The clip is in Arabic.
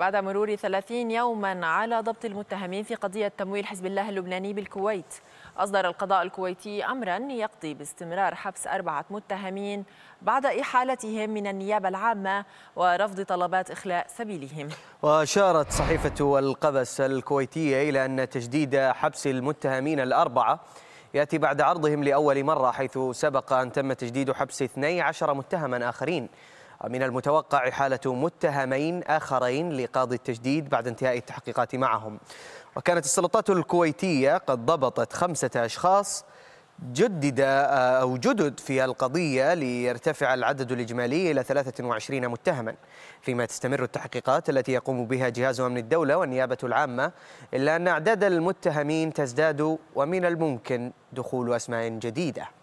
بعد مرور 30 يوما على ضبط المتهمين في قضية تمويل حزب الله اللبناني بالكويت أصدر القضاء الكويتي أمرا يقضي باستمرار حبس أربعة متهمين بعد إحالتهم من النيابة العامة ورفض طلبات إخلاء سبيلهم وأشارت صحيفة القبس الكويتية إلى أن تجديد حبس المتهمين الأربعة يأتي بعد عرضهم لأول مرة حيث سبق أن تم تجديد حبس 12 متهما آخرين من المتوقع حالة متهمين آخرين لقاضي التجديد بعد انتهاء التحقيقات معهم وكانت السلطات الكويتية قد ضبطت خمسة أشخاص جدد آه، أو جدد في القضية ليرتفع العدد الإجمالي إلى 23 متهما فيما تستمر التحقيقات التي يقوم بها جهاز أمن الدولة والنيابة العامة إلا أن أعداد المتهمين تزداد ومن الممكن دخول أسماء جديدة